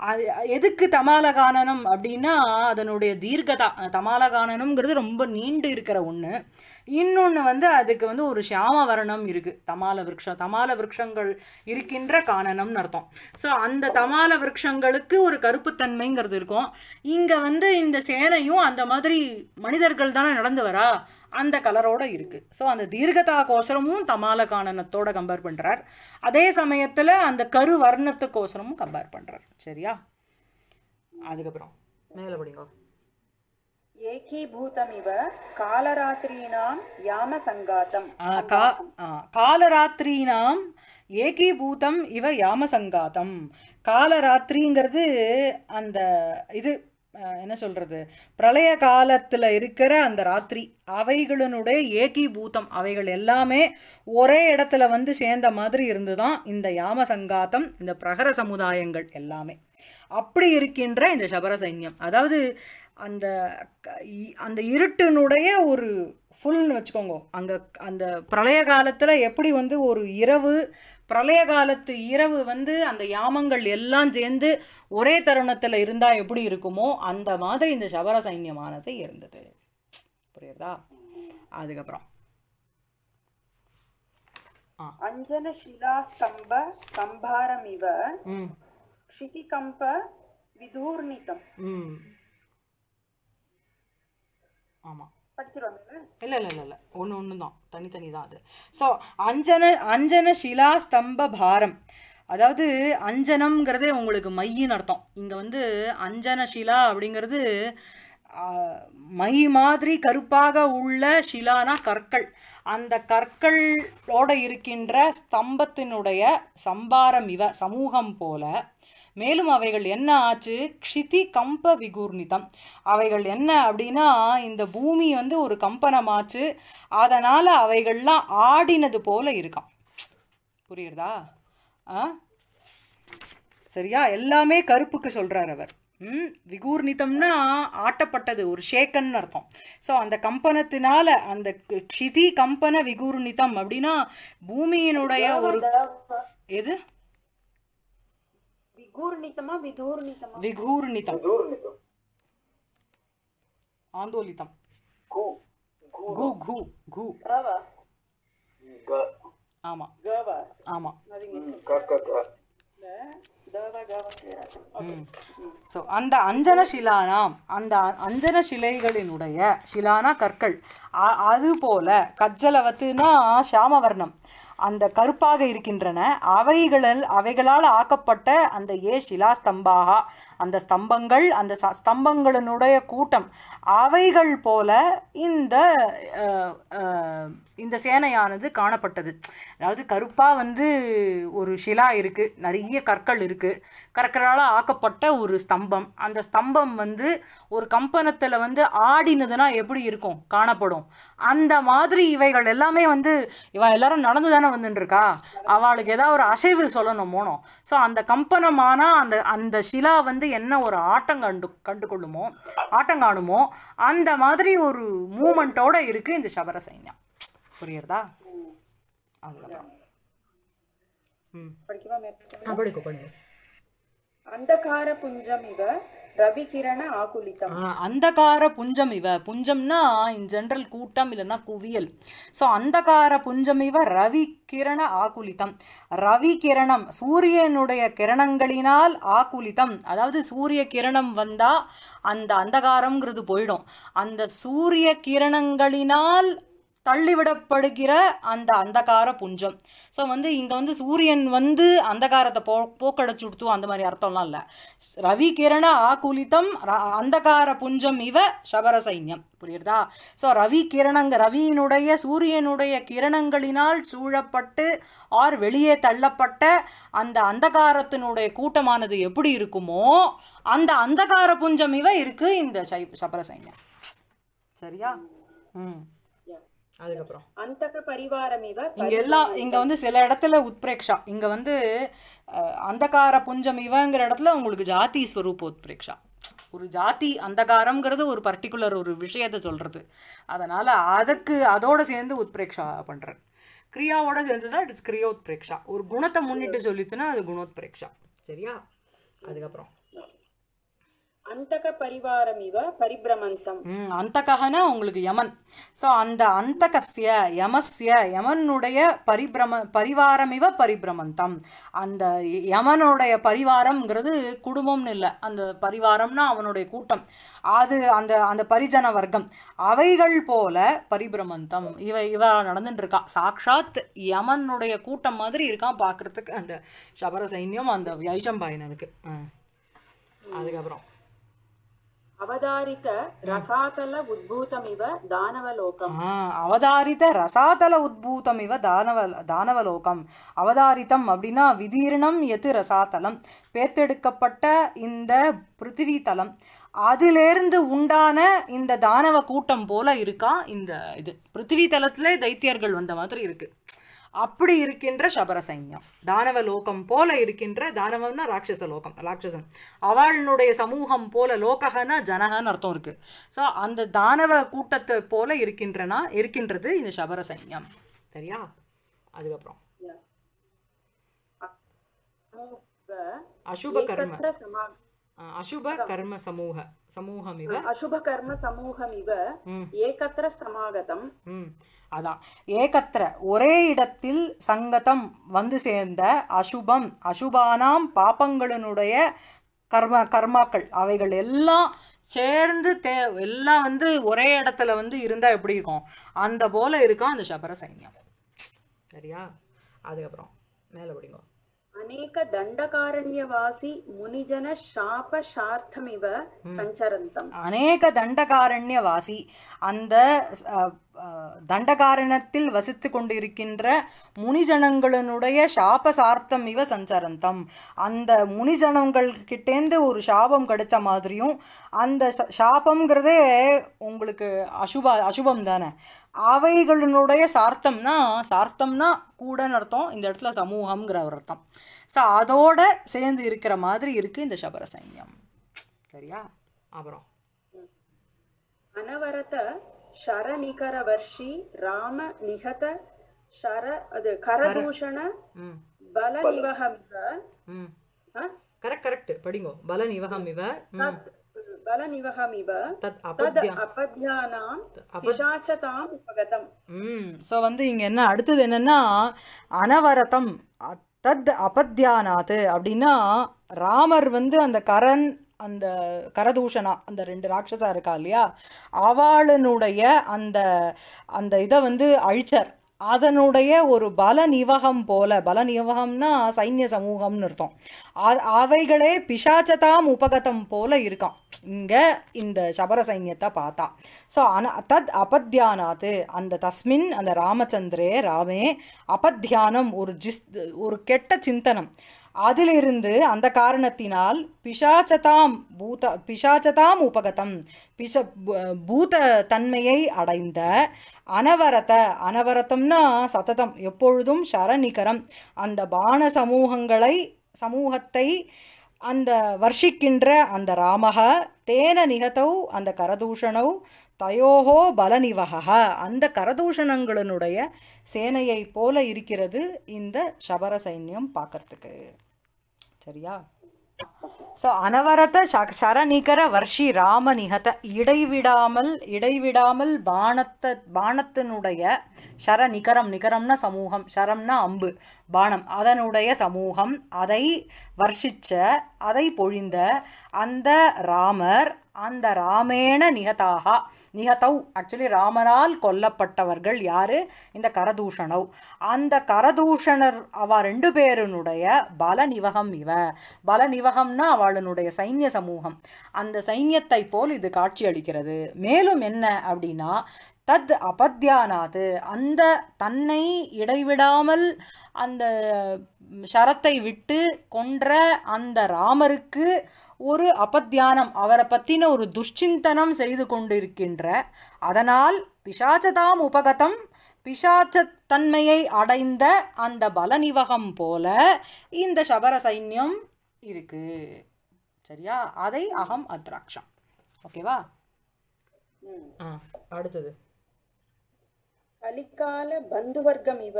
அது எதுக்கு தமால காணனம் அப்படின்னா அதனுடைய தீர்க்கதா தமால கானனம்ங்கிறது ரொம்ப நீண்டு இருக்கிற ஒன்று இன்னொன்று வந்து அதுக்கு வந்து ஒரு வரணம் இருக்குது தமால விரக்ஷம் தமால விரக்ஷங்கள் இருக்கின்ற காணனம்னு அர்த்தம் ஸோ அந்த தமால விரக்ஷங்களுக்கு ஒரு கருப்புத்தன்மைங்கிறது இருக்கும் இங்கே வந்து இந்த சேனையும் அந்த மாதிரி மனிதர்கள் தானே நடந்து வரா அந்த கலரோட இருக்குது ஸோ அந்த தீர்கதா கோசரமும் தமால காணனத்தோட கம்பேர் பண்ணுறார் அதே சமயத்தில் அந்த கரு வர்ணத்துக்கோசரமும் கம்பேர் பண்ணுறார் சரியா அதுக்கப்புறம் மேலே படிங்க ஏகீபூதமிவ காலராத்திரீனாம் யாம சங்காத்தம் ஏகீபூதம் இவ யாம சங்காத்தம் காலராத்திரிங்கிறது அந்த இது என்ன சொல்கிறது பிரளய காலத்தில் இருக்கிற அந்த ராத்திரி அவைகளினுடைய ஏகீபூத்தம் அவைகள் எல்லாமே ஒரே இடத்துல வந்து சேர்ந்த மாதிரி இருந்து தான் இந்த யாம சங்காத்தம் இந்த பிரகர சமுதாயங்கள் எல்லாமே அப்படி இருக்கின்ற இந்த சபர சைன்யம் அதாவது அந்த அந்த இருட்டினுடைய ஒரு ஃபுல்னு வச்சுக்கோங்க அங்கே அந்த பிரளய காலத்தில் எப்படி வந்து ஒரு இரவு பிரளய காலத்து இரவு வந்து அந்த யாமங்கள் எல்லாம் சேர்ந்து ஒரே தருணத்தில் இருந்தால் எப்படி இருக்குமோ அந்த மாதிரி இந்த சபர சைன்யமானது இருந்தது புரியுறதா அதுக்கப்புறம் அஞ்சன ஸ்தம்ப சம்பாரம் இவ கம்ப விதூர்ணிதம் ஆமாம் இல்லை இல்லை இல்லை இல்லை ஒன்று ஒன்று தான் தனித்தனி தான் அது ஸோ அஞ்சன அஞ்சன சிலா ஸ்தம்ப பாரம் அதாவது அஞ்சனம்ங்கிறதே உங்களுக்கு மையின் அர்த்தம் இங்கே வந்து அஞ்சன சிலா அப்படிங்கிறது மை மாதிரி கருப்பாக உள்ள சிலானா கற்கள் அந்த கற்களோட இருக்கின்ற ஸ்தம்பத்தினுடைய சம்பாரம் இவ சமூகம் போல மேலும் அவைகள் என்ன ஆச்சு க்ஷிதி கம்ப விகூர்ணிதம் அவைகள் என்ன அப்படின்னா இந்த பூமி வந்து ஒரு கம்பனமாச்சு அதனால் அவைகள்லாம் ஆடினது போல இருக்கான் புரியுறதா ஆ சரியா எல்லாமே கருப்புக்கு சொல்கிறார் அவர் ம் விகூர்ணிதம்னா ஆட்டப்பட்டது ஒரு ஷேக்கன்னு அர்த்தம் ஸோ அந்த கம்பனத்தினால அந்த க்ஷிதி கம்பன விகூர்ணிதம் அப்படின்னா பூமியினுடைய ஒரு எது விகூர்ணிதமா விதூர்ணிதமா விகூர்ணிதம் ஆந்தோலிதம் கு கு கு ஆமா ஆமா గ ஸோ அந்த அஞ்சன சிலானாம் அந்த அஞ்சன சிலைகளினுடைய சிலானா கற்கள் அது போல கஜ்ஜலவத்துனா சாமவர்ணம் அந்த கருப்பாக இருக்கின்றன அவைகளில் அவைகளால் ஆக்கப்பட்ட அந்த ஏ சிலா ஸ்தம்பாக அந்த ஸ்தம்பங்கள் அந்த ஸ்தம்பங்களினுடைய கூட்டம் அவைகள் போல இந்த இந்த சேனையானது காணப்பட்டது அதாவது கருப்பாக வந்து ஒரு சிலா இருக்குது நிறைய கற்கள் இருக்குது கற்களால் ஆக்கப்பட்ட ஒரு ஸ்தம்பம் அந்த ஸ்தம்பம் வந்து ஒரு கம்பனத்தில் வந்து ஆடினதுன்னா எப்படி இருக்கும் காணப்படும் அந்த மாதிரி இவைகள் எல்லாமே வந்து இவன் எல்லாரும் நடந்து தானே வந்துட்டுருக்கா அவளுக்கு ஏதாவது ஒரு அசைவு சொல்லணும் மோனோம் ஸோ அந்த கம்பனமானால் அந்த அந்த சிலா வந்து என்ன ஒரு ஆட்டம் கண்டு கண்டு கொள்ளுமோ ஆட்டம் காணுமோ அந்த மாதிரி ஒரு மூமெண்ட்டோடு இருக்குது இந்த சபர சைன்யம் புரியுறதா அதுக்கப்புறம் அந்தகார புஞ்சம் இவ ரவிகிரண ஆகுலிதம் அந்தகார புஞ்சம் இவ புஞ்சம்னா இன் ஜென்ரல் கூட்டம் இல்லைன்னா குவியல் ஸோ அந்தகார புஞ்சம் இவ ரவி கிரண ஆகுலிதம் ரவி கிரணம் சூரியனுடைய கிரணங்களினால் ஆகுலிதம் அதாவது சூரிய கிரணம் வந்தால் அந்த அந்தகாரம்ங்கிறது போயிடும் அந்த சூரிய கிரணங்களினால் தள்ளிவிடப்படுகிற அந்த அந்தகார புஞ்சம் ஸோ வந்து இங்கே வந்து சூரியன் வந்து அந்தகாரத்தை போ விடுத்தும் அந்த மாதிரி அர்த்தம்லாம் இல்லை ரவி கிரண ஆகுலித்தம் அந்தகார புஞ்சம் இவ சபர சைன்யம் புரியுறதா ஸோ ரவி கிரணங்க ரவியினுடைய சூரியனுடைய கிரணங்களினால் சூழப்பட்டு ஆர் வெளியே தள்ளப்பட்ட அந்த அந்தகாரத்தினுடைய கூட்டமானது எப்படி இருக்குமோ அந்த அந்தகார புஞ்சம் இவ இருக்குது இந்த சபர சைன்யம் சரியா ம் அதுக்கப்புறம் அந்த பரிவாரமிவ இங்க எல்லாம் இங்க வந்து சில இடத்துல உத்பிரேக்ஷா இங்க வந்து அந்தகார புஞ்சம் இவங்கிற இடத்துல உங்களுக்கு ஜாதி ஸ்வரூப உத்பிரேக்ஷா ஒரு ஜாதி அந்தகாரம்ங்கிறது ஒரு பர்டிகுலர் ஒரு விஷயத்தை சொல்றது அதனால அதுக்கு அதோட சேர்ந்து உத்பிரேக்ஷா பண்றேன் கிரியாவோட சேர்ந்துனா இட்ஸ் கிரியோத்பிரேக்ஷா ஒரு குணத்தை முன்னிட்டு சொல்லிட்டுனா அது குணோத் பிரேக்ஷா சரியா அதுக்கப்புறம் அந்தக பரிவாரம் இவ பரிபிரமந்தம் அந்தகனா உங்களுக்கு யமன் ஸோ அந்த அந்தகஸ்ய யமஸ்ய யமனுடைய பரிபிரம பரிவாரம் இவ பரிபிரமந்தம் அந்த யமனுடைய பரிவாரம்ங்கிறது குடும்பம்னு இல்லை அந்த பரிவாரம்னா அவனுடைய கூட்டம் அது அந்த அந்த பரிஜன வர்க்கம் அவைகள் போல பரிபிரமந்தம் இவ இவ நடந்துட்டு இருக்கா சாக்ஷாத் யமனுடைய கூட்டம் மாதிரி இருக்கான் பாக்குறதுக்கு அந்த சபர சைன்யம் அந்த வைஷம்பாயினருக்கு அதுக்கப்புறம் அவதாரித்த ரசாதல உத்பூதம் தானவலோகம் ரசாதல தானவ தானவலோகம் அவதாரிதம் அப்படின்னா விதீர்ணம் எது ரசாதலம் பேர்த்தெடுக்கப்பட்ட இந்த பிருத்திவி தலம் அதிலேருந்து உண்டான இந்த தானவ கூட்டம் போல இருக்கா இந்த இது பிருத்திவி தலத்துல தைத்தியர்கள் வந்த மாதிரி இருக்கு அப்படி இருக்கின்ற சைன்யம் தானவ லோகம் போல இருக்கின்ற தானவம்னா ராட்சச லோகம் ராட்சசன் அவளுடைய சமூகம் போல லோககனா ஜனகன்னு அர்த்தம் இருக்கு ஸோ அந்த தானவ கூட்டத்தை போல இருக்கின்றனா இருக்கின்றது இந்த சபர சைன்யம் சரியா அதுக்கப்புறம் அசுப கர்ம அசுப கர்ம சமூக சமூகம் இவ அசுப கர்ம சமூகம் இவ ஏகத்திர சமாகதம் அதான் ஏகத்திர ஒரே இடத்தில் சங்கதம் வந்து சேர்ந்த அசுபம் அசுபானாம் பாப்பங்களினுடைய கர்ம கர்மாக்கள் அவைகள் எல்லாம் சேர்ந்து தே எல்லாம் வந்து ஒரே இடத்துல வந்து இருந்தால் எப்படி இருக்கும் அந்த போல் இருக்கும் அந்த சபர சைன்யம் சரியா அதுக்கப்புறம் மேலே பிடிக்கும் அநேக தண்டகாரண்யவாசி முனிஜன சாபசார்த்தமிவ சஞ்சரந்தம் அநேக தண்டகாரண்யவாசி அந்த தண்டகாரணத்தில் வசித்து கொண்டிருக்கின்ற முனிஜனங்களுடைய சார்த்தம் இவ சஞ்சரந்தம் அந்த முனிஜனங்கள் கிட்டேந்து ஒரு சாபம் கிடைச்ச மாதிரியும் அந்த சாபம்ங்கிறதே உங்களுக்கு அசுப அசுபம் தானே அவைகளினுடைய சார்த்தம்னா சார்த்தம்னா கூடன்னு அர்த்தம் இந்த இடத்துல சமூகம்ங்கிற ஒரு அர்த்தம் ஸோ அதோட சேர்ந்து இருக்கிற மாதிரி இருக்கு இந்த சபர சைன்யம் சரியா அப்புறம் அனவரத ஷரநிகர வர்ஷி ராம நிகத ஷர அது கரதூஷண பல நிவகம் கரெக்ட் கரெக்ட் படிங்கோ பல நிவகம் இவ ஸோ வந்து இங்கே என்ன அடுத்தது என்னன்னா அனவரதம் தத் அபத்தியானாத் அப்படின்னா ராமர் வந்து அந்த கரண் அந்த கரதூஷனா அந்த ரெண்டு ராட்சஸா இருக்கா இல்லையா அவளுடைய அந்த அந்த இதை வந்து அழிச்சர் அதனுடைய ஒரு பல நிவகம் போல பல நிவகம்னா சைன்ய சமூகம்னு அர்த்தம் அவைகளே பிசாச்சதாம் உபகதம் போல இருக்கான் இங்கே இந்த சபர சைன்யத்தை பார்த்தா ஸோ அன தத் அபத்தியானாத்து அந்த தஸ்மின் அந்த ராமச்சந்திரே ராமே அபத்தியானம் ஒரு ஜிஸ் ஒரு கெட்ட சிந்தனம் அதிலிருந்து அந்த காரணத்தினால் பிஷாச்சதாம் பூத பிஷாச்சதாம் உபகதம் பிஷ பூத தன்மையை அடைந்த அனவரத அனவரத்தம்னா சததம் எப்பொழுதும் சரணிகரம் அந்த பான சமூகங்களை சமூகத்தை அந்த வர்ஷிக்கின்ற அந்த ராமக தேன நிகத்தௌ அந்த கரதூஷணௌ தயோகோ பலநிவகா அந்த கரதூஷணங்களினுடைய சேனையை போல இருக்கிறது இந்த சபர சைன்யம் பார்க்கறதுக்கு சரியா ஸோ அனவரத சரநிகர வர்ஷி ராம நிகத இடைவிடாமல் இடைவிடாமல் பானத்தை பானத்தினுடைய சரநிகரம் நிகரம்னா சமூகம் சரம்னா அம்பு பானம் அதனுடைய சமூகம் அதை வர்ஷிச்ச அதை பொழிந்த அந்த ராமர் அந்த ராமேண நிகதாக நிகதவ் ஆக்சுவலி ராமனால் கொல்லப்பட்டவர்கள் யாரு இந்த கரதூஷணவ் அந்த கரதூஷணர் அவ ரெண்டு பேருனுடைய பல நிவகம் இவ பல நிவகம்னா அவளுடைய சைன்ய சமூகம் அந்த சைன்யத்தை போல் இது காட்சி அளிக்கிறது மேலும் என்ன அப்படின்னா தத் அபத்தியானாது அந்த தன்னை இடைவிடாமல் அந்த சரத்தை விட்டு கொன்ற அந்த ராமருக்கு ஒரு அபத்தியானம் அவரை பற்றின ஒரு துஷ்சிந்தனம் செய்து கொண்டிருக்கின்ற அதனால் பிசாச்சதாம் உபகதம் பிசாச்சத்தன்மையை அடைந்த அந்த பலனிவகம் போல இந்த சபர சைன்யம் இருக்கு சரியா அதை அகம் அத்ராக்ஷம் ஓகேவா அடுத்தது இவ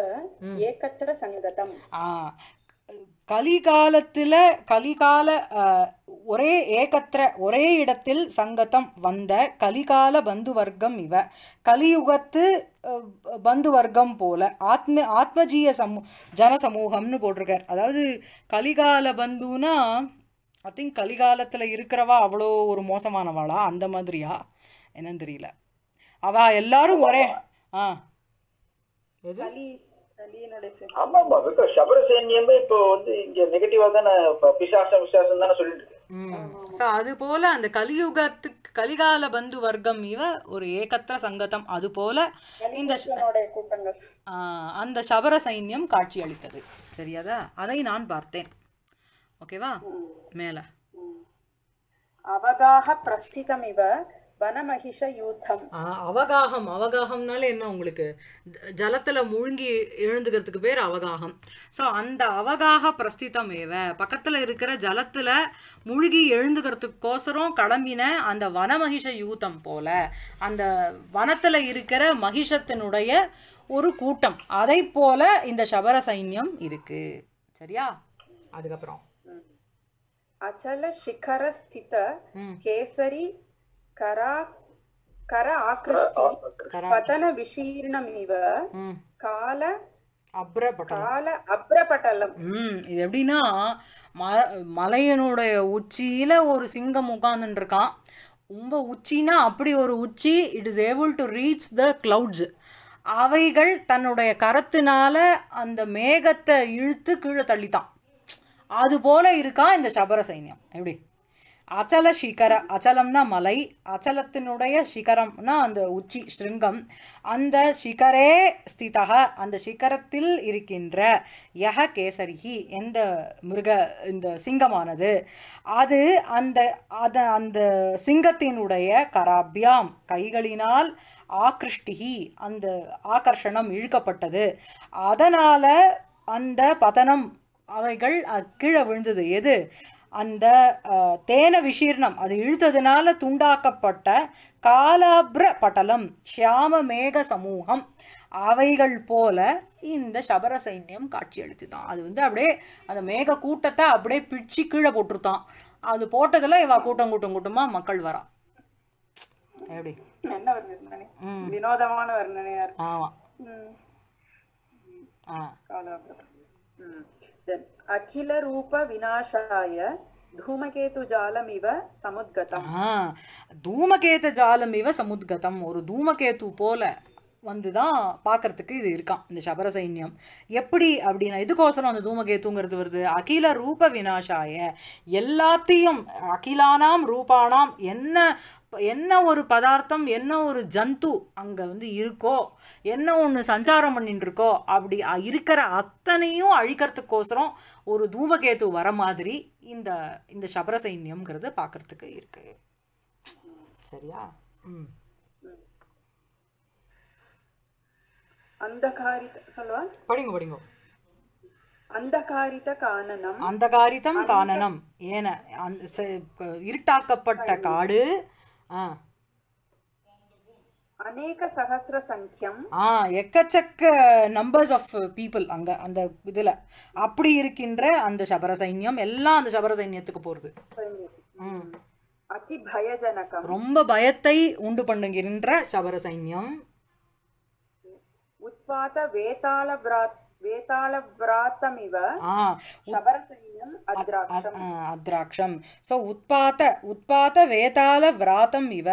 ஏகத்திர சங்கதம் ஆ கலிகாலத்தில் கலிகால ஒரே ஏகத்திர ஒரே இடத்தில் சங்கத்தம் வந்த கலிகால பந்து வர்க்கம் இவ கலியுகத்து பந்து வர்க்கம் போல ஆத்ம ஆத்மஜீய சமூ ஜன சமூகம்னு போட்டிருக்கார் அதாவது கலிகால பந்துனா ஐ திங்க் கலிகாலத்தில் இருக்கிறவா அவ்வளோ ஒரு மோசமானவாளா அந்த மாதிரியா என்னன்னு தெரியல அவ எல்லாரும் ஒரே ஆ இப்போ வந்து இங்க தானே தானே அது போல அந்த கலியுகத்துக்கு கலிகால பந்து வர்க்கம் இவ ஒரு ஏகத்திர சங்கதம் அது போல இந்த அந்த சபர சைன்யம் காட்சி அளித்தது சரியாதா அதை நான் பார்த்தேன் ஓகேவா மேல அவகாக பிரஸ்திகம் இவ வனமகிஷ யூத்தம் அவகாகம் அவகாகம்னால என்ன உங்களுக்கு ஜலத்துல மூழ்கி எழுந்துக்கிறதுக்கு பேர் அவகாகம் ஸோ அந்த அவகாக பிரஸ்தித்தம் ஏவ பக்கத்துல இருக்கிற ஜலத்துல மூழ்கி எழுந்துக்கிறதுக்கோசரம் கிளம்பின அந்த வனமகிஷ யூத்தம் போல அந்த வனத்துல இருக்கிற மகிஷத்தினுடைய ஒரு கூட்டம் அதை போல இந்த சபர சைன்யம் இருக்கு சரியா அதுக்கப்புறம் அச்சல சிகர ஸ்தித கேசரி கால அப்ரபட்டலம் இது எப்படின்னா ம மலையனுடைய உச்சியில ஒரு சிங்கம் இருக்கான் ரொம்ப உச்சினா அப்படி ஒரு உச்சி it is able to reach the clouds அவைகள் தன்னுடைய கரத்தினால அந்த மேகத்தை இழுத்து கீழே தள்ளித்தான் அது போல இருக்கா இந்த சபர சைன்யம் எப்படி அச்சல சிகர அச்சலம்னா மலை அச்சலத்தினுடைய சிகரம்னா அந்த உச்சி ஸ்ருங்கம் அந்த சிகரே ஸ்திதக அந்த சிகரத்தில் இருக்கின்ற யக கேசரிகி எந்த மிருக இந்த சிங்கமானது அது அந்த அத அந்த சிங்கத்தினுடைய கராபியாம் கைகளினால் ஆக்ருஷ்டிகி அந்த ஆகர்ஷணம் இழுக்கப்பட்டது அதனால் அந்த பதனம் அவைகள் கீழே விழுந்தது எது அந்த தேன விஷீர்ணம் அது இழுத்ததுனால துண்டாக்கப்பட்ட காலாபிர பட்டலம் ஷியாம மேக சமூகம் அவைகள் போல இந்த சபர சைன்யம் காட்சி அளிச்சுதான் அது வந்து அப்படியே அந்த மேக கூட்டத்தை அப்படியே பிடிச்சு கீழே போட்டுருத்தான் அது போட்டதில் இவா கூட்டம் கூட்டம் கூட்டமாக மக்கள் வரான் எப்படி என்ன வினோதமான வர்ணனையா ஆமாம் ஆ அகிலரூபவிநாசாய தூமகேது ஜாலமிவ சமுத்கதம் தூமகேத ஜாலமிவ சமுத்கதம் ஒரு தூமகேது போல வந்து தான் பார்க்கறதுக்கு இது இருக்கான் இந்த சபர சைன்யம் எப்படி அப்படின்னா இதுக்கோசரம் அந்த தூமகேத்துங்கிறது வருது அகில ரூப வினாஷாய எல்லாத்தையும் அகிலானாம் ரூபானாம் என்ன என்ன ஒரு பதார்த்தம் என்ன ஒரு ஜந்து அங்கே வந்து இருக்கோ என்ன ஒன்று சஞ்சாரம் பண்ணிட்டுருக்கோ அப்படி இருக்கிற அத்தனையும் அழிக்கிறதுக்கோசரம் ஒரு தூமகேது வர மாதிரி இந்த இந்த சபர சைன்யம்ங்கிறது பார்க்குறதுக்கு இருக்கு சரியா ம் அந்தகாரித சொல்லவா படிங்க படிங்க அந்தகாரித காணனம் அந்தகாரிதம் காணனம் ஏன இருட்டாக்கப்பட்ட காடு அநேக சகசிர சங்கியம் ஆ எக்கச்சக்க நம்பர்ஸ் ஆஃப் பீப்புள் அங்கே அந்த இதில் அப்படி இருக்கின்ற அந்த சபர சைன்யம் எல்லாம் அந்த சபர சைன்யத்துக்கு போகிறது அதி பயஜனகம் ரொம்ப பயத்தை உண்டு பண்ணுகின்ற சபர சைன்யம் உத்பாத வேதாள விராத் वेतालव्रातमिव அத்ராட்சம் ஸோ உத்பாத்த உத்பாத்த வேதால விராத்தம் இவ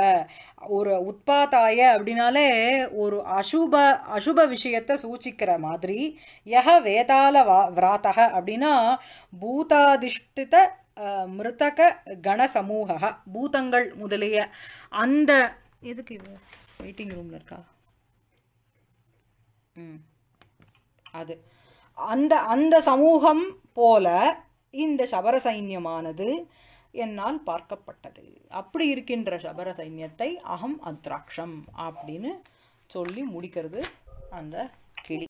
ஒரு உட்பாத்தாய அப்படின்னாலே ஒரு அசுப அசுப விஷயத்தை சூச்சிக்கிற மாதிரி யஹ வேதால வா விராத்தக அப்படின்னா பூதாதிஷ்டித மிருதக கணசமூக பூதங்கள் முதலிய அந்த எதுக்கு வெயிட்டிங் ரூமில் இருக்கா ம் அது அந்த அந்த சமூகம் போல இந்த சபர சைன்யமானது என்னால் பார்க்கப்பட்டது அப்படி இருக்கின்ற சபர சைன்யத்தை அகம் அத்ராட்சம் அப்படின்னு சொல்லி முடிக்கிறது அந்த கிளி